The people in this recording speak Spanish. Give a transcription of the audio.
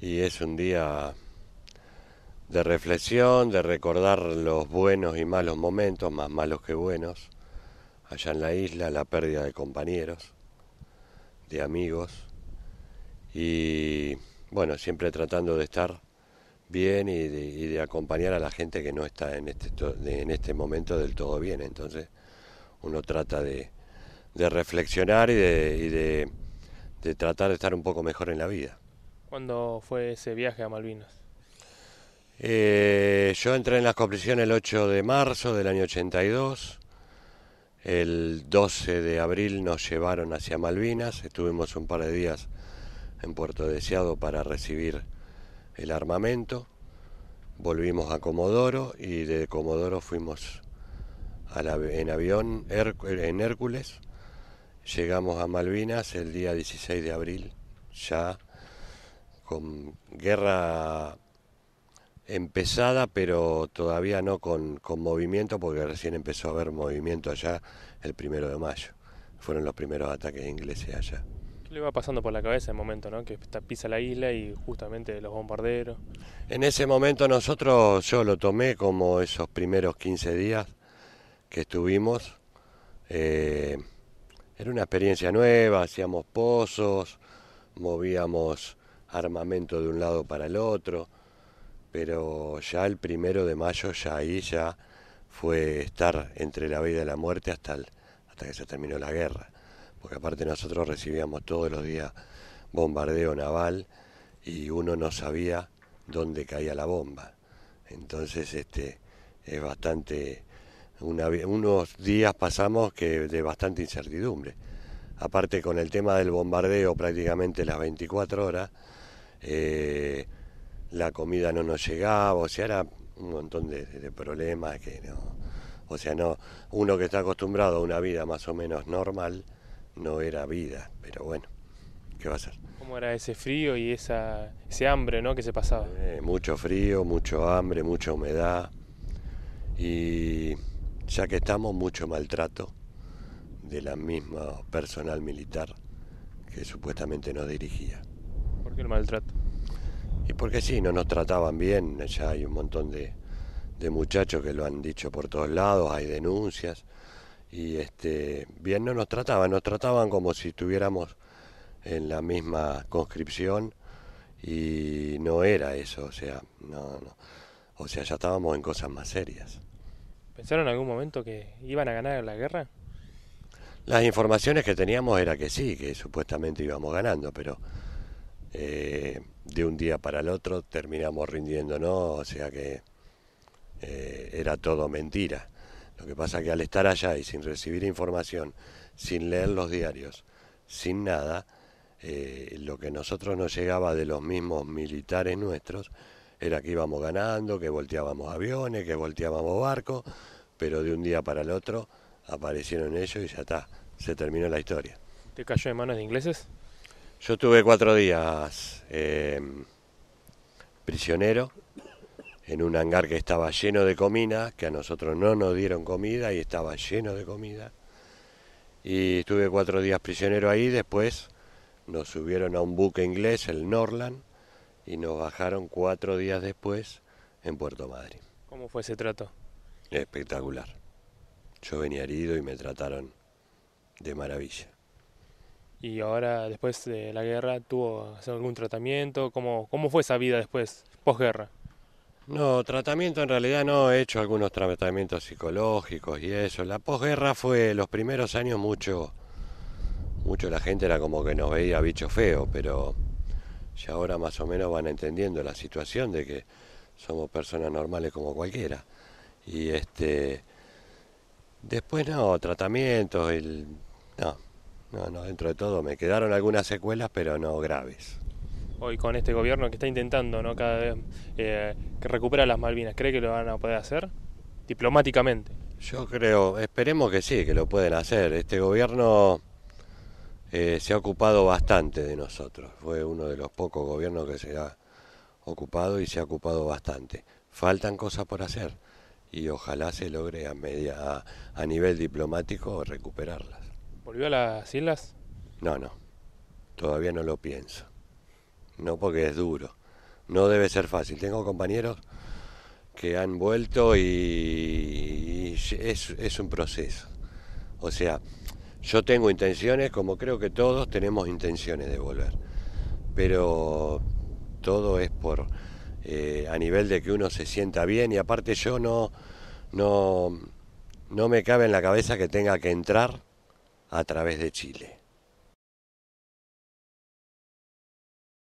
y es un día de reflexión, de recordar los buenos y malos momentos, más malos que buenos, allá en la isla, la pérdida de compañeros, de amigos, y bueno, siempre tratando de estar bien y de, acompañar a la gente que no está en este, en este momento del todo bien, entonces uno trata de, reflexionar y, de tratar de estar un poco mejor en la vida. ¿Cuándo fue ese viaje a Malvinas? Eh, yo entré en las compresiones el 8 de marzo del año 82. El 12 de abril nos llevaron hacia Malvinas. Estuvimos un par de días en Puerto Deseado para recibir el armamento. Volvimos a Comodoro y de Comodoro fuimos en avión en Hércules. Llegamos a Malvinas el día 16 de abril, ya con guerra empezada, pero todavía no con, movimiento, porque recién empezó a haber movimiento allá el primero de mayo. Fueron los primeros ataques ingleses allá. ¿Qué le va pasando por la cabeza en el momento, no? Que pisa la isla y justamente los bombarderos. En ese momento nosotros, yo lo tomé como esos primeros 15 días que estuvimos. Eh, era una experiencia nueva, hacíamos pozos, movíamos armamento de un lado para el otro, pero ya el primero de mayo, ya ahí ya fue estar entre la vida y la muerte hasta, hasta que se terminó la guerra, porque aparte nosotros recibíamos todos los días bombardeo naval y uno no sabía dónde caía la bomba. Entonces este es bastante unos días pasamos que de bastante incertidumbre. Aparte con el tema del bombardeo prácticamente las 24 horas, eh, la comida no nos llegaba, o sea, era un montón de, problemas que no, o sea, no, uno que está acostumbrado a una vida más o menos normal, no era vida, pero bueno, ¿qué va a ser? ¿Cómo era ese frío y ese hambre ¿no? que se pasaba? Eh, mucho frío, mucho hambre, mucha humedad y ya que estamos, mucho maltrato de la misma personal militar que supuestamente nos dirigía qué el maltrato. Y porque sí, no nos trataban bien, ya hay un montón de, muchachos que lo han dicho por todos lados, hay denuncias, y este, bien no nos trataban, nos trataban como si estuviéramos en la misma conscripción y no era eso, o sea, no, no. o sea, ya estábamos en cosas más serias. ¿Pensaron en algún momento que iban a ganar la guerra? Las informaciones que teníamos era que sí, que supuestamente íbamos ganando, pero eh, de un día para el otro terminamos rindiéndonos, o sea que eh, era todo mentira. Lo que pasa que al estar allá y sin recibir información, sin leer los diarios, sin nada, eh, lo que nosotros nos llegaba de los mismos militares nuestros era que íbamos ganando, que volteábamos aviones, que volteábamos barcos, pero de un día para el otro aparecieron ellos y ya está, se terminó la historia. ¿Te cayó en manos de ingleses? Yo estuve cuatro días em, prisionero en un hangar que estaba lleno de comidas, que a nosotros no nos dieron comida y estaba lleno de comida. Y estuve cuatro días prisionero ahí, después nos subieron a un buque inglés, el Norland, y nos bajaron cuatro días después en Puerto Madrid. ¿Cómo fue ese trato? Espectacular. Yo venía herido y me trataron de maravilla y ahora después de la guerra tuvo algún tratamiento, ¿cómo, cómo fue esa vida después, posguerra? No, tratamiento en realidad no, he hecho algunos tratamientos psicológicos y eso. La posguerra fue los primeros años mucho, mucho la gente era como que nos veía bicho feo, pero ya ahora más o menos van entendiendo la situación de que somos personas normales como cualquiera. Y este después no, tratamientos, el no, no, no, dentro de todo me quedaron algunas secuelas, pero no graves. Hoy con este gobierno que está intentando, ¿no? Cada vez eh, que recupera las Malvinas, ¿cree que lo van a poder hacer? Diplomáticamente. Yo creo, esperemos que sí, que lo pueden hacer. Este gobierno eh, se ha ocupado bastante de nosotros. Fue uno de los pocos gobiernos que se ha ocupado y se ha ocupado bastante. Faltan cosas por hacer y ojalá se logre a, media, nivel diplomático recuperarlas. ¿Volvió a las islas? No, no. Todavía no lo pienso. No porque es duro. No debe ser fácil. Tengo compañeros que han vuelto y, es, un proceso. O sea, yo tengo intenciones, como creo que todos tenemos intenciones de volver. Pero todo es por eh, a nivel de que uno se sienta bien y aparte yo no, no, no me cabe en la cabeza que tenga que entrar a través de Chile.